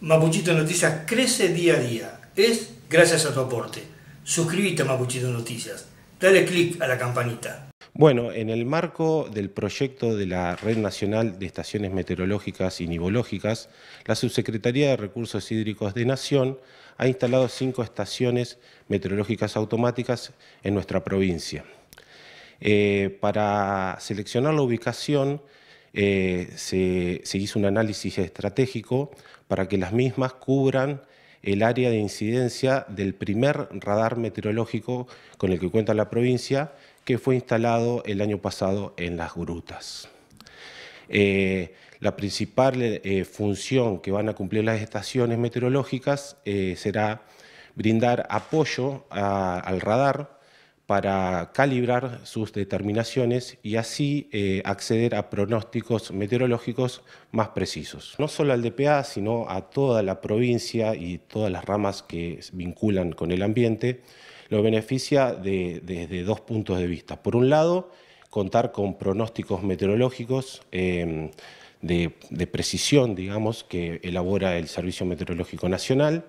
Mapuchito Noticias crece día a día. Es gracias a tu aporte. Suscríbete a Mapuchito Noticias. Dale click a la campanita. Bueno, en el marco del proyecto de la Red Nacional de Estaciones Meteorológicas y Nivológicas, la Subsecretaría de Recursos Hídricos de Nación ha instalado cinco estaciones meteorológicas automáticas en nuestra provincia. Eh, para seleccionar la ubicación, eh, se, hizo un análisis estratégico para que las mismas cubran el área de incidencia del primer radar meteorológico con el que cuenta la provincia, que fue instalado el año pasado en las grutas. Eh, la principal eh, función que van a cumplir las estaciones meteorológicas será brindar apoyo al radar para calibrar sus determinaciones y así eh, acceder a pronósticos meteorológicos más precisos. No solo al DPA, sino a toda la provincia y todas las ramas que vinculan con el ambiente, lo beneficia desde dos puntos de vista. Por un lado, contar con pronósticos meteorológicos em, de, precisión, digamos, que elabora el Servicio Meteorológico Nacional.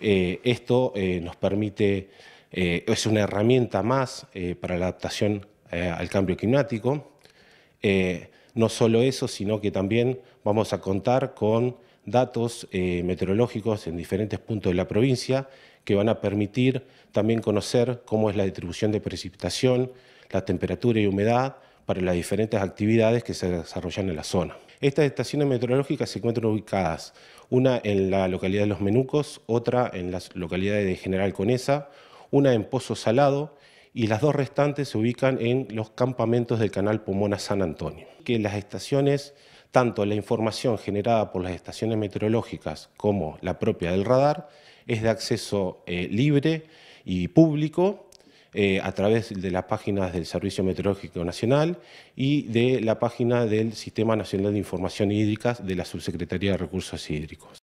Eh, esto eh, nos permite eh, es una herramienta más eh, para la adaptación eh, al cambio climático. no solo eso, sino que también vamos a contar con datos meteorológicos en diferentes puntos de la provincia que van a permitir también conocer cómo es la distribución de precipitación, la temperatura y humedad para las diferentes actividades que se desarrollan en la zona. Estas estaciones meteorológicas se encuentran ubicadas, una en la localidad de Los Menucos, otra en la localidad de General Conesa, una en Pozo Salado y las dos restantes se ubican en los campamentos del canal Pomona San Antonio. Que las estaciones, tanto la información generada por las estaciones meteorológicas como la propia del radar, es de acceso eh, libre y público eh, a través de las páginas del Servicio Meteorológico Nacional y de la página del Sistema Nacional de Información Hídrica de la Subsecretaría de Recursos Hídricos.